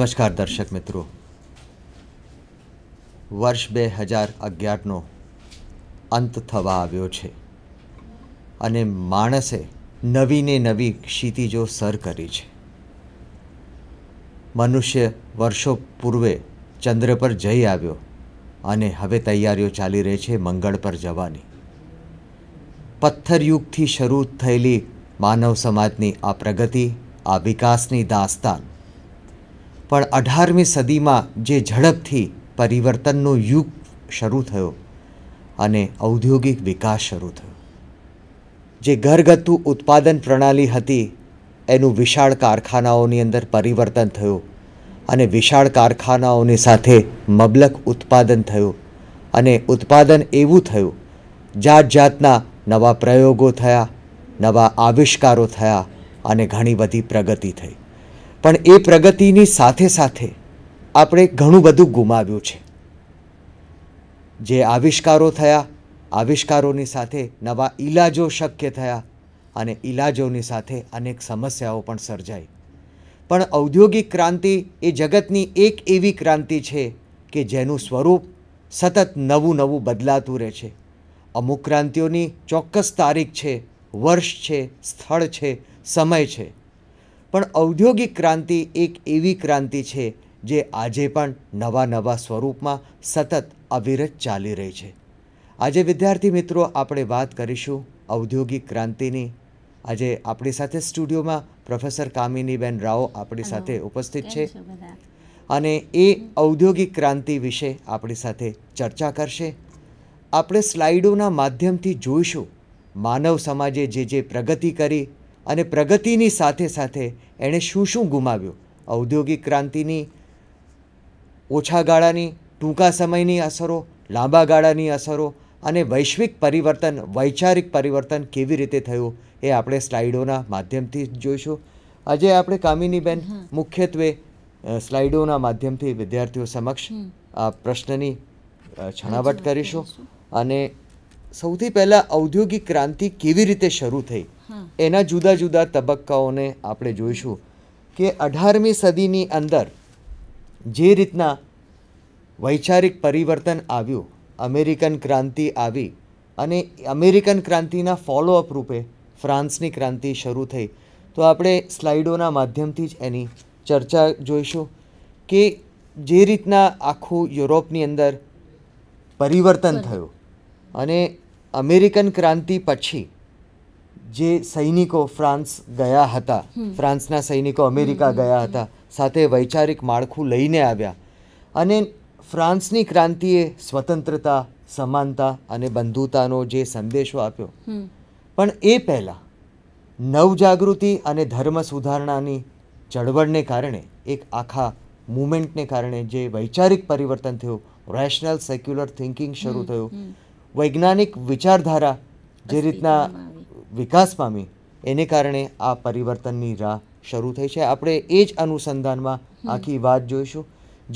નમસ્કાર દર્શક મિત્રો વર્ષ બે હજાર અગિયારનો અંત થવા આવ્યો છે અને માણસે નવીને નવી ક્ષિતિજો સર કરી છે મનુષ્ય વર્ષો પૂર્વે ચંદ્ર પર જઈ આવ્યો અને હવે તૈયારીઓ ચાલી રહી છે મંગળ પર જવાની પથ્થર યુગથી શરૂ થયેલી માનવ સમાજની આ પ્રગતિ આ વિકાસની દાસ્તાન પણ અઢારમી સદીમાં જે ઝડપથી પરિવર્તનનો યુગ શરૂ થયો અને ઔદ્યોગિક વિકાસ શરૂ થયો જે ઘરગથ્થુ ઉત્પાદન પ્રણાલી હતી એનું વિશાળ કારખાનાઓની અંદર પરિવર્તન થયું અને વિશાળ કારખાનાઓની સાથે મબલક ઉત્પાદન થયું અને ઉત્પાદન એવું થયું જાત જાતના નવા પ્રયોગો થયા નવા આવિષ્કારો થયા અને ઘણી બધી પ્રગતિ થઈ પણ એ પ્રગતિની સાથે સાથે આપણે ઘણું બધું ગુમાવ્યું છે જે આવિષ્કારો થયા આવિષ્કારોની સાથે નવા ઈલાજો શક્ય થયા અને ઈલાજોની સાથે અનેક સમસ્યાઓ પણ સર્જાઈ પણ ઔદ્યોગિક ક્રાંતિ એ જગતની એક એવી ક્રાંતિ છે કે જેનું સ્વરૂપ સતત નવું નવું બદલાતું રહે છે અમુક ક્રાંતિઓની ચોક્કસ તારીખ છે વર્ષ છે સ્થળ છે સમય છે પણ ઔદ્યોગિક ક્રાંતિ એક એવી ક્રાંતિ છે જે આજે પણ નવા નવા સ્વરૂપમાં સતત અવિરત ચાલી રહી છે આજે વિદ્યાર્થી મિત્રો આપણે વાત કરીશું ઔદ્યોગિક ક્રાંતિની આજે આપણી સાથે સ્ટુડિયોમાં પ્રોફેસર કામિનીબેન રાવ આપણી સાથે ઉપસ્થિત છે અને એ ઔદ્યોગિક ક્રાંતિ વિશે આપણી સાથે ચર્ચા કરશે આપણે સ્લાઇડોના માધ્યમથી જોઈશું માનવ સમાજે જે જે પ્રગતિ કરી અને પ્રગતિની સાથે સાથે એણે શું શું ગુમાવ્યું ઔદ્યોગિક ક્રાંતિની ઓછા ગાળાની ટૂંકા સમયની અસરો લાંબા ગાળાની અસરો અને વૈશ્વિક પરિવર્તન વૈચારિક પરિવર્તન કેવી રીતે થયું એ આપણે સ્લાઇડોના માધ્યમથી જોઈશું આજે આપણે કામિનીબેન મુખ્યત્વે સ્લાઇડોના માધ્યમથી વિદ્યાર્થીઓ સમક્ષ આ પ્રશ્નની છણાવટ કરીશું અને સૌથી પહેલાં ઔદ્યોગિક ક્રાંતિ કેવી રીતે શરૂ થઈ એના જુદા જુદા તબક્કાઓને આપણે જોઈશું કે અઢારમી સદીની અંદર જે રીતના વૈચારિક પરિવર્તન આવ્યું અમેરિકન ક્રાંતિ આવી અને અમેરિકન ક્રાંતિના ફોલોઅપ રૂપે ફ્રાન્સની ક્રાંતિ શરૂ થઈ તો આપણે સ્લાઇડોના માધ્યમથી જ એની ચર્ચા જોઈશું કે જે રીતના આખું યુરોપની અંદર પરિવર્તન થયું અને અમેરિકન ક્રાંતિ પછી જે સૈનિકો ફ્રાન્સ ગયા હતા ફ્રાન્સના સૈનિકો અમેરિકા ગયા હતા સાથે વૈચારિક માળખું લઈને આવ્યા અને ફ્રાન્સની ક્રાંતિએ સ્વતંત્રતા સમાનતા અને બંધુતાનો જે સંદેશો આપ્યો પણ એ પહેલાં નવજાગૃતિ અને ધર્મ સુધારણાની ચળવળને કારણે એક આખા મુમેન્ટને કારણે જે વૈચારિક પરિવર્તન થયું રેશનલ સેક્યુલર થિંકિંગ શરૂ થયું વૈજ્ઞાનિક વિચારધારા જે રીતના વિકાસ પામી એને કારણે આ પરિવર્તનની રાહ શરૂ થઈ છે આપણે એ જ અનુસંધાનમાં આખી વાત જોઈશું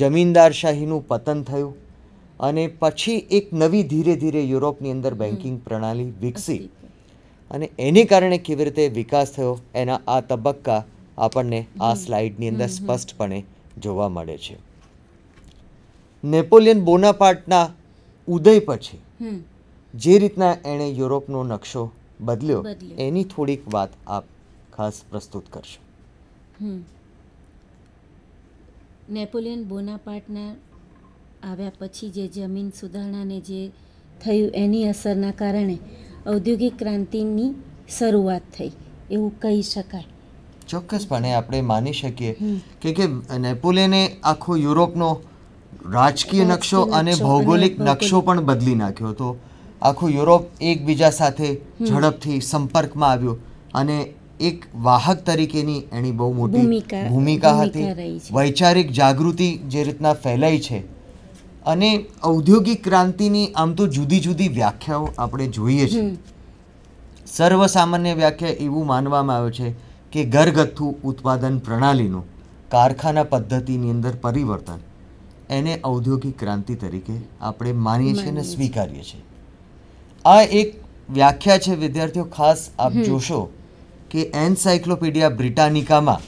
જમીનદારશાહીનું પતન થયું અને પછી એક નવી ધીરે ધીરે યુરોપની અંદર બેન્કિંગ પ્રણાલી વિકસી અને એને કારણે કેવી રીતે વિકાસ થયો એના આ તબક્કા આપણને આ સ્લાઇડની અંદર સ્પષ્ટપણે જોવા મળે છે નેપોલિયન બોનાપાર્ટના ઉદય પછી જે રીતના એણે યુરોપનો નકશો બદલ્યો એની થોડીક વાત આપ ખાસ પ્રસ્તુત કરશો નેપોલિયન બોનાપાર્ટના આવ્યા પછી જે જમીન સુધારણાને જે થયું એની અસરના કારણે ઔદ્યોગિક ક્રાંતિની શરૂઆત થઈ એવું કહી શકાય ચોક્કસપણે આપણે માની શકીએ કે કે નેપોલિયને આખો યુરોપનો રાજકીય નકશો અને ભૌગોલિક નકશો પણ બદલી નાખ્યો હતો આખું યુરોપ એકબીજા સાથે ઝડપથી સંપર્કમાં આવ્યો અને એક વાહક તરીકેની એની બહુ મોટી ભૂમિકા હતી વૈચારિક જાગૃતિ જે રીતના ફેલાઈ છે અને ઔદ્યોગિક ક્રાંતિની આમ તો જુદી જુદી વ્યાખ્યાઓ આપણે જોઈએ છીએ સર્વસામાન્ય વ્યાખ્યા એવું માનવામાં આવે છે કે ઘરગથ્થુ ઉત્પાદન પ્રણાલીનું કારખાના પદ્ધતિની અંદર પરિવર્તન એને ઔદ્યોગિક ક્રાંતિ તરીકે આપણે માનીએ છીએ અને સ્વીકારીએ છીએ આ એક વ્યાખ્યા છે વિદ્યાર્થીઓ ખાસ આપ જોશો કે એન્સાયક્લોપીડિયા બ્રિટાનિકામાં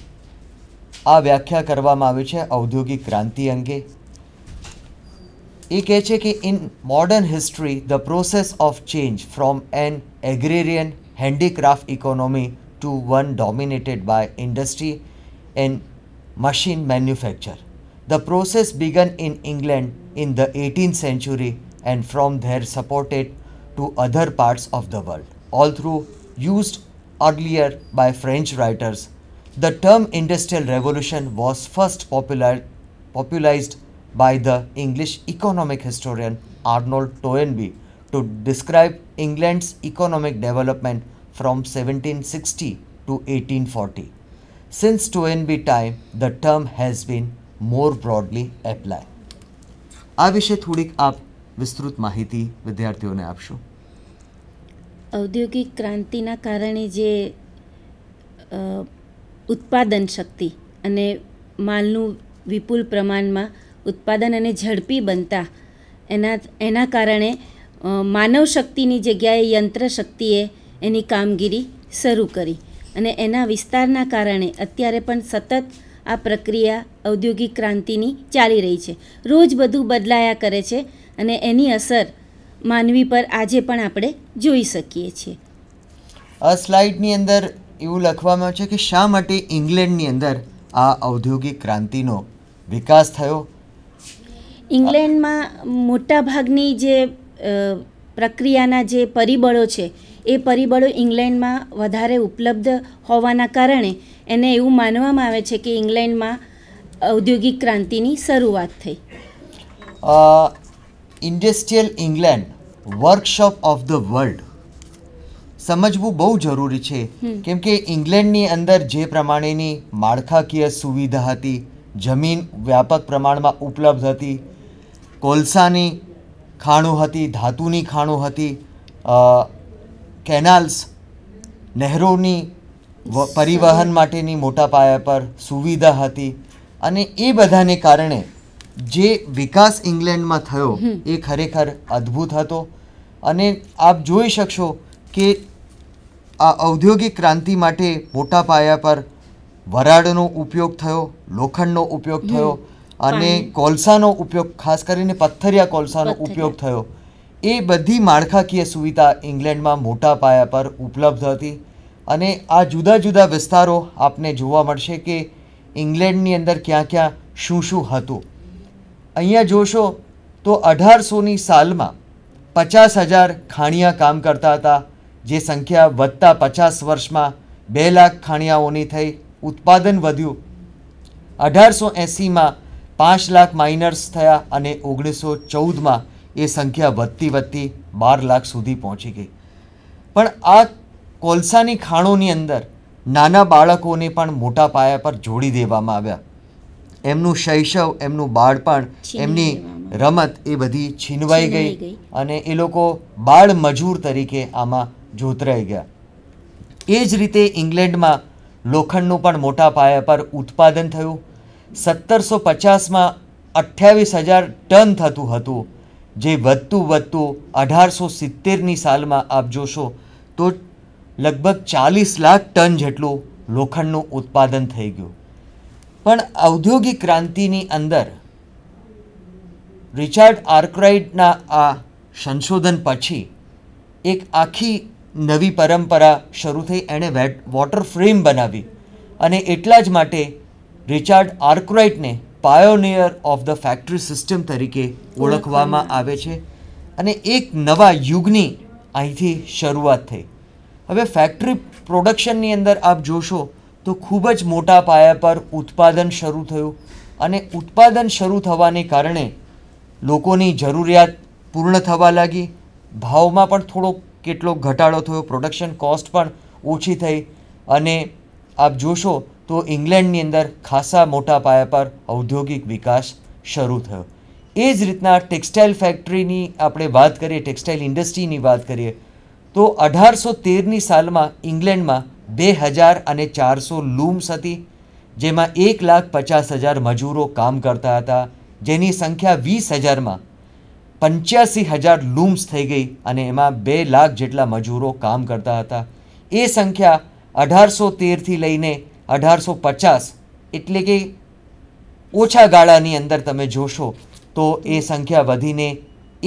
આ વ્યાખ્યા કરવામાં આવી છે ઔદ્યોગિક ક્રાંતિ અંગે એ કહે છે કે in modern history the process of change from an agrarian handicraft economy to one dominated by industry and machine manufacture the process began in England in the eighteen century and from there supported to other parts of the world. Although used earlier by French writers, the term Industrial Revolution was first popular, popularized by the English economic historian Arnold Toynbee to describe England's economic development from 1760 to 1840. Since Toynbee time, the term has been more broadly applied. આ વિશે થોડીક વિસ્તૃત માહિતી વિદ્યાર્થીઓને આપશો ઔદ્યોગિક ક્રાંતિના કારણે જે ઉત્પાદન શક્તિ અને માલનું વિપુલ પ્રમાણમાં ઉત્પાદન અને ઝડપી બનતા એના એના કારણે માનવ શક્તિની જગ્યાએ યંત્ર શક્તિએ એની કામગીરી શરૂ કરી અને એના વિસ્તારના કારણે અત્યારે પણ સતત આ પ્રક્રિયા ઔદ્યોગિક ક્રાંતિની ચાલી રહી છે રોજ બધું બદલાયા કરે છે અને એની અસર માનવી પર આજે પણ આપણે જોઈ શકીએ છીએ આ સ્લાઇડની અંદર એવું લખવામાં છે કે શા માટે ઇંગ્લેન્ડની અંદર આ ઔદ્યોગિક ક્રાંતિનો વિકાસ થયો ઇંગ્લેન્ડમાં મોટાભાગની જે પ્રક્રિયાના જે પરિબળો છે એ પરિબળો ઇંગ્લેન્ડમાં વધારે ઉપલબ્ધ હોવાના કારણે એને એવું માનવામાં આવે છે કે ઇંગ્લેન્ડમાં ઔદ્યોગિક ક્રાંતિની શરૂઆત થઈ industrial England workshop of the world સમજવું બહુ જરૂરી છે કેમ કે ઇંગ્લેન્ડની અંદર જે પ્રમાણેની માળખાકીય સુવિધા હતી જમીન વ્યાપક પ્રમાણમાં ઉપલબ્ધ હતી કોલસાની ખાણું હતી ધાતુની ખાણું હતી કેનાલ્સ નહેરોની પરિવહન માટેની મોટા પાયા પર સુવિધા હતી અને એ બધાને કારણે જે વિકાસ ઇંગ્લેન્ડમાં થયો એ ખરેખર અદ્ભુત હતો અને આપ જોઈ શકશો કે આ ઔદ્યોગિક ક્રાંતિ માટે મોટા પાયા પર વરાળનો ઉપયોગ થયો લોખંડનો ઉપયોગ થયો અને કોલસાનો ઉપયોગ ખાસ કરીને પથ્થરિયા કોલસાનો ઉપયોગ થયો એ બધી માળખાકીય સુવિધા ઇંગ્લેન્ડમાં મોટા પાયા પર ઉપલબ્ધ હતી અને આ જુદા જુદા વિસ્તારો આપને જોવા મળશે કે ઇંગ્લેન્ડની અંદર ક્યાં ક્યાં શું શું હતું અહીંયા જોશો તો અઢારસોની સાલમાં પચાસ હજાર ખાણિયા કામ કરતા હતા જે સંખ્યા વધતા પચાસ વર્ષમાં બે લાખ ખાણિયાઓની થઈ ઉત્પાદન વધ્યું અઢારસો એંસીમાં પાંચ લાખ માઇનર્સ થયા અને ઓગણીસો ચૌદમાં એ સંખ્યા વધતી વધતી બાર લાખ સુધી પહોંચી ગઈ પણ આ કોલસાની ખાણોની અંદર નાના બાળકોને પણ મોટા પાયા પર જોડી દેવામાં આવ્યા એમનું શૈશવ એમનું બાળપણ એમની રમત એ બધી છીનવાઈ ગઈ અને એ લોકો બાળ મજૂર તરીકે આમાં જોતરાઈ ગયા એ જ રીતે ઇંગ્લેન્ડમાં લોખંડનું પણ મોટા પાયા પર ઉત્પાદન થયું સત્તરસો પચાસમાં અઠ્યાવીસ હજાર ટન થતું હતું જે વધતું વધતું અઢારસો સિત્તેરની સાલમાં આપ જોશો તો લગભગ ચાલીસ લાખ ટન જેટલું લોખંડનું ઉત્પાદન થઈ ગયું પણ ઔદ્યોગિક ક્રાંતિની અંદર રિચાર્ડ આર્કરાઇટના આ સંશોધન પછી એક આખી નવી પરંપરા શરૂ થઈ એણે વેટ વોટર ફ્રેમ બનાવી અને એટલા જ માટે રિચાર્ડ આર્કરાઇટને pioneer of the factory system તરીકે ઓળખવામાં આવે છે અને એક નવા યુગની અહીંથી શરૂઆત થઈ હવે ફેક્ટરી પ્રોડક્શનની અંદર આપ જોશો તો ખૂબ જ મોટા પાયા પર ઉત્પાદન શરૂ થયું અને ઉત્પાદન શરૂ થવાને કારણે લોકોની જરૂરિયાત પૂર્ણ થવા લાગી ભાવમાં પણ થોડો કેટલો ઘટાડો થયો પ્રોડક્શન કોસ્ટ પણ ઓછી થઈ અને આપ જોશો તો ઇંગ્લેન્ડની અંદર ખાસા મોટા પાયા પર ઔદ્યોગિક વિકાસ શરૂ થયો એ જ રીતના ટેક્સટાઇલ ફેક્ટરીની આપણે વાત કરીએ ટેક્સટાઇલ ઇન્ડસ્ટ્રીની વાત કરીએ તો અઢારસો તેરની સાલમાં ઇંગ્લેન્ડમાં બે હજાર અને ચારસો લૂમ્સ હતી જેમાં એક લાખ પચાસ હજાર મજૂરો કામ કરતા હતા જેની સંખ્યા વીસ હજારમાં પંચ્યાસી હજાર લૂમ્સ થઈ ગઈ અને એમાં બે લાખ જેટલા મજૂરો કામ કરતા હતા એ સંખ્યા અઢારસો તેરથી લઈને અઢારસો પચાસ એટલે કે ઓછા ગાળાની અંદર તમે જોશો તો એ સંખ્યા વધીને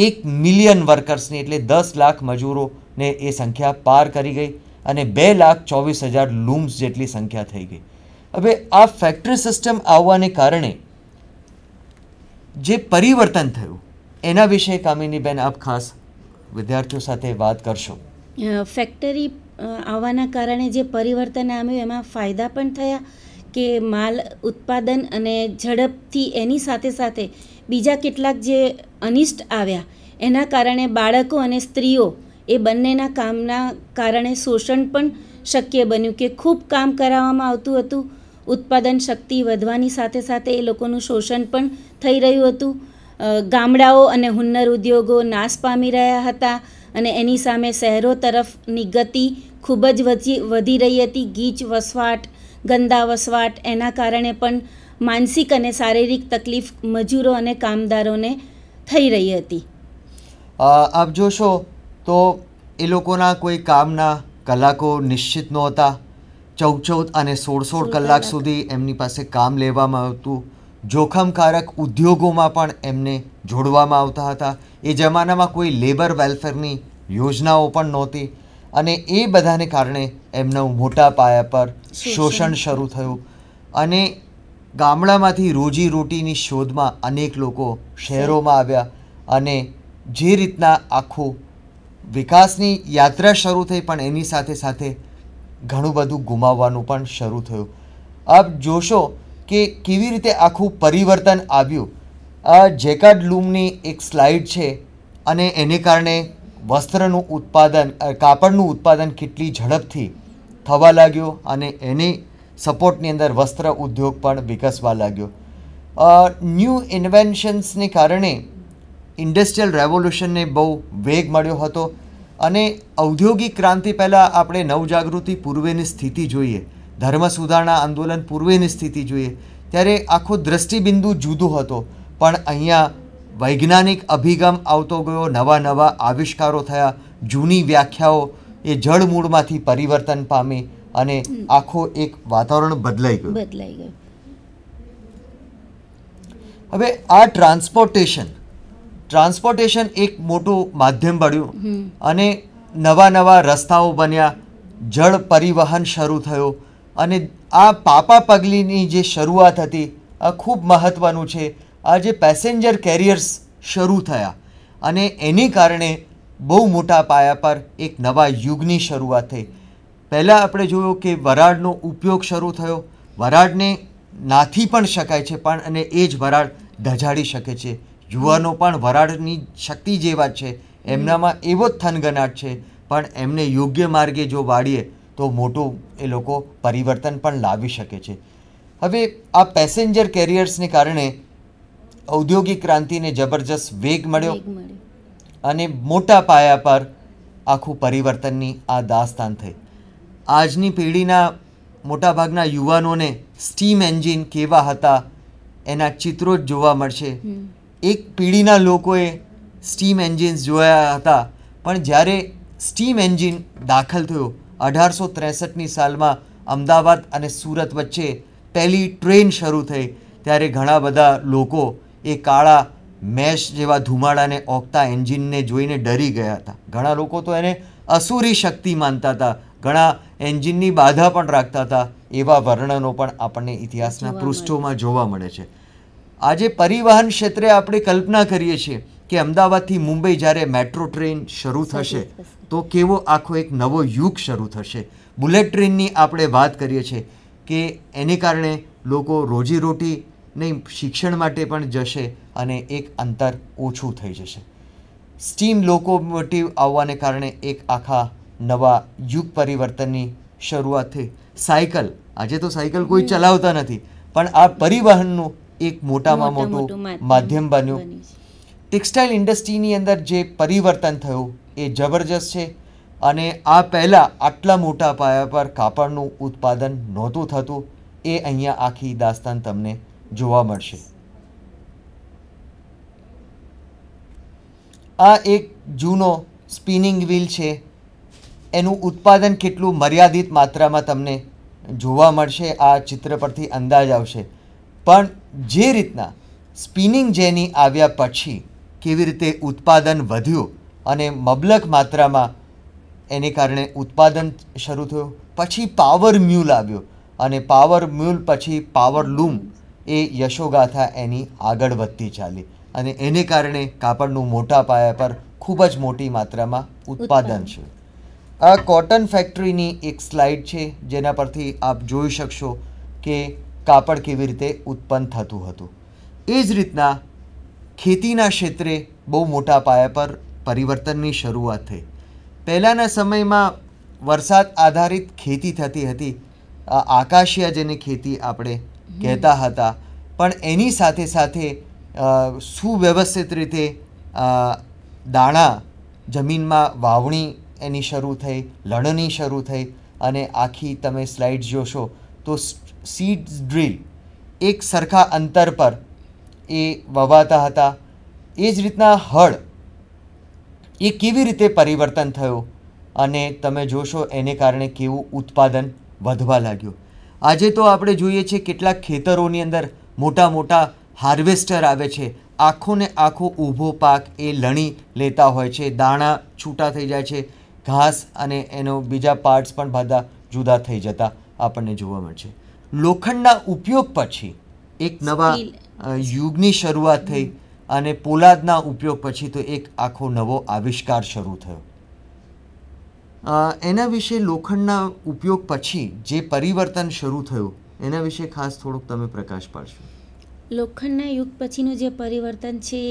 એક મિલિયન વર્કર્સની એટલે દસ લાખ મજૂરોને એ સંખ્યા પાર કરી ગઈ અને બે લાખ ચોવીસ હજાર લૂમ્સ જેટલી સંખ્યા થઈ ગઈ હવે આ ફેક્ટરી સિસ્ટમ આવવાને કારણે જે પરિવર્તન થયું એના વિશે કામિનીબેન આપ ખાસ વિદ્યાર્થીઓ સાથે વાત કરશો ફેક્ટરી આવવાના કારણે જે પરિવર્તન આવ્યું એમાં ફાયદા પણ થયા કે માલ ઉત્પાદન અને ઝડપથી એની સાથે સાથે બીજા કેટલાક જે અનિષ્ટ આવ્યા એના કારણે બાળકો અને સ્ત્રીઓ એ બંનેના કામના કારણે શોષણ પણ શક્ય બન્યું કે ખૂબ કામ કરાવવામાં આવતું હતું ઉત્પાદન શક્તિ વધવાની સાથે સાથે એ લોકોનું શોષણ પણ થઈ રહ્યું હતું ગામડાઓ અને હુન્નર ઉદ્યોગો નાશ પામી રહ્યા હતા અને એની સામે શહેરો તરફની ગતિ ખૂબ જ વધી વધી રહી હતી ગીચ વસવાટ ગંદા વસવાટ એના કારણે પણ માનસિક અને શારીરિક તકલીફ મજૂરો અને કામદારોને થઈ રહી હતી આપ જોશો તો એ લોકોના કોઈ કામના કલાકો નિશ્ચિત નહોતા ચૌદ ચૌદ અને સોળ સોળ કલાક સુધી એમની પાસે કામ લેવામાં આવતું જોખમકારક ઉદ્યોગોમાં પણ એમને જોડવામાં આવતા હતા એ જમાનામાં કોઈ લેબર વેલફેરની યોજનાઓ પણ નહોતી અને એ બધાને કારણે એમનું મોટા પાયા પર શોષણ શરૂ થયું અને ગામડામાંથી રોજીરોટીની શોધમાં અનેક લોકો શહેરોમાં આવ્યા અને જે રીતના આખું વિકાસની યાત્રા શરૂ થઈ પણ એની સાથે સાથે ઘણું બધું ગુમાવવાનું પણ શરૂ થયું આપ જોશો કે કેવી રીતે આખું પરિવર્તન આવ્યું આ જેકાડ લૂમની એક સ્લાઇડ છે અને એને કારણે વસ્ત્રનું ઉત્પાદન કાપડનું ઉત્પાદન કેટલી ઝડપથી થવા લાગ્યું અને એની સપોર્ટની અંદર વસ્ત્ર ઉદ્યોગ પણ વિકસવા લાગ્યો ન્યૂ ઇન્વેન્શન્સને કારણે ઇન્ડસ્ટ્રીયલ રેવોલ્યુશનને બહુ વેગ મળ્યો હતો અને ઔદ્યોગિક ક્રાંતિ પહેલાં આપણે નવજાગૃતિ પૂર્વેની સ્થિતિ જોઈએ ધર્મ સુધારણા આંદોલન પૂર્વેની સ્થિતિ જોઈએ ત્યારે આખો દ્રષ્ટિબિંદુ જુદો હતો પણ અહીંયા વૈજ્ઞાનિક અભિગમ આવતો ગયો નવા નવા આવિષ્કારો થયા જૂની વ્યાખ્યાઓ એ જળમૂળમાંથી પરિવર્તન પામી અને આખો એક વાતાવરણ બદલાઈ ગયું બદલાઈ ગયું હવે આ ટ્રાન્સપોર્ટેશન ટ્રાન્સપોર્ટેશન એક મોટું માધ્યમ બન્યું અને નવા નવા રસ્તાઓ બન્યા જળ પરિવહન શરૂ થયું અને આ પાપા પગલીની જે શરૂઆત હતી આ ખૂબ મહત્ત્વનું છે આ જે પેસેન્જર કેરિયર્સ શરૂ થયા અને એની કારણે બહુ મોટા પાયા પર એક નવા યુગની શરૂઆત થઈ પહેલાં આપણે જોયું કે વરાળનો ઉપયોગ શરૂ થયો વરાળને નાથી પણ શકાય છે પણ અને એ જ વરાળ ધજાડી શકે છે યુવાનો પણ વરાળની શક્તિ જેવા છે એમનામાં એવો જ થનગનાટ છે પણ એમને યોગ્ય માર્ગે જો વાળીએ તો મોટું એ લોકો પરિવર્તન પણ લાવી શકે છે હવે આ પેસેન્જર કેરિયર્સને કારણે ઔદ્યોગિક ક્રાંતિને જબરજસ્ત વેગ મળ્યો અને મોટા પાયા પર આખું પરિવર્તનની આ દાસ્તાન થઈ આજની પેઢીના મોટાભાગના યુવાનોને સ્ટીમ એન્જિન કેવા હતા એના ચિત્રો જ જોવા મળશે એક પેઢીના લોકોએ સ્ટીમ એન્જિન્સ જોયા હતા પણ જ્યારે સ્ટીમ એન્જિન દાખલ થયો અઢારસો ત્રેસઠની સાલમાં અમદાવાદ અને સુરત વચ્ચે પહેલી ટ્રેન શરૂ થઈ ત્યારે ઘણા બધા લોકો એ કાળા મેશ જેવા ધુમાડાને ઓગતા એન્જિનને જોઈને ડરી ગયા હતા ઘણા લોકો તો એને અસુરી શક્તિ માનતા હતા ઘણા એન્જિનની બાધા પણ રાખતા હતા એવા વર્ણનો પણ આપણને ઇતિહાસના પૃષ્ઠોમાં જોવા મળે છે આજે પરિવહન ક્ષેત્રે આપણે કલ્પના કરીએ છીએ કે અમદાવાદથી મુંબઈ જ્યારે મેટ્રો ટ્રેન શરૂ થશે તો કેવો આખો એક નવો યુગ શરૂ થશે બુલેટ ટ્રેનની આપણે વાત કરીએ છીએ કે એને કારણે લોકો રોજીરોટી નહીં શિક્ષણ માટે પણ જશે અને એક અંતર ઓછું થઈ જશે સ્ટીમ લોકોમોટિવ આવવાને કારણે એક આખા નવા યુગ પરિવર્તનની શરૂઆત થઈ સાયકલ આજે તો સાયકલ કોઈ ચલાવતા નથી પણ આ પરિવહનનું એક મોટામાં મોટું માધ્યમ બન્યું ટેક્સટાઇલ ઇન્ડસ્ટ્રીની અંદર જે પરિવર્તન થયું એ જબરજસ્ત છે અને આ પહેલાં આટલા મોટા પાયા પર કાપડનું ઉત્પાદન નહોતું થતું એ અહીંયા આખી દાસ્તાન તમને જોવા મળશે આ એક જૂનો સ્પિનિંગ વ્હીલ છે એનું ઉત્પાદન કેટલું મર્યાદિત માત્રામાં તમને જોવા મળશે આ ચિત્ર પરથી અંદાજ આવશે પણ જે રીતના સ્પિનિંગ જેની આવ્યા પછી કેવી રીતે ઉત્પાદન વધ્યું અને મબલક માત્રામાં એને કારણે ઉત્પાદન શરૂ થયું પછી પાવર મ્યુલ આવ્યો અને પાવર મ્યુલ પછી પાવર લૂમ એ યશોગાથા એની આગળ વધતી ચાલી અને એને કારણે કાપડનું મોટા પાયા પર ખૂબ જ મોટી માત્રામાં ઉત્પાદન છે આ કોટન ફેક્ટરીની એક સ્લાઇડ છે જેના પરથી આપ જોઈ શકશો કે કાપડ કેવી રીતે ઉત્પન્ન થતું હતું એ જ રીતના ખેતીના ક્ષેત્રે બહુ મોટા પાયા પર પરિવર્તનની શરૂઆત થઈ પહેલાંના સમયમાં વરસાદ આધારિત ખેતી થતી હતી આકાશીયા જેની ખેતી આપણે કહેતા હતા પણ એની સાથે સાથે સુવ્યવસ્થિત રીતે દાણા જમીનમાં વાવણી એની શરૂ થઈ લણણી શરૂ થઈ અને આખી તમે સ્લાઇડ જોશો તો સીડ ડ્રીલ એક સરખા અંતર પર એ વવાતા હતા એ જ રીતના હળ એ કેવી રીતે પરિવર્તન થયું અને તમે જોશો એને કારણે કેવું ઉત્પાદન વધવા લાગ્યું આજે તો આપણે જોઈએ છીએ કેટલાક ખેતરોની અંદર મોટા મોટા હાર્વેસ્ટર આવે છે આખો ને આખો ઊભો પાક એ લણી લેતા હોય છે દાણા છૂટા થઈ જાય છે ઘાસ અને એનો બીજા પાર્ટ્સ પણ બધા જુદા થઈ જતા આપણને જોવા મળશે છે લોખંડના ઉપયોગ પછી એક નવા યુગની શરૂઆત થઈ અને પોલાદના ઉપયોગ પછી તો એક આખો નવો આવિષ્કાર શરૂ થયો એના વિશે લોખંડના ઉપયોગ પછી જે પરિવર્તન શરૂ થયું એના વિશે ખાસ થોડુંક તમે પ્રકાશ પાડશો લોખંડના યુગ પછીનું જે પરિવર્તન છે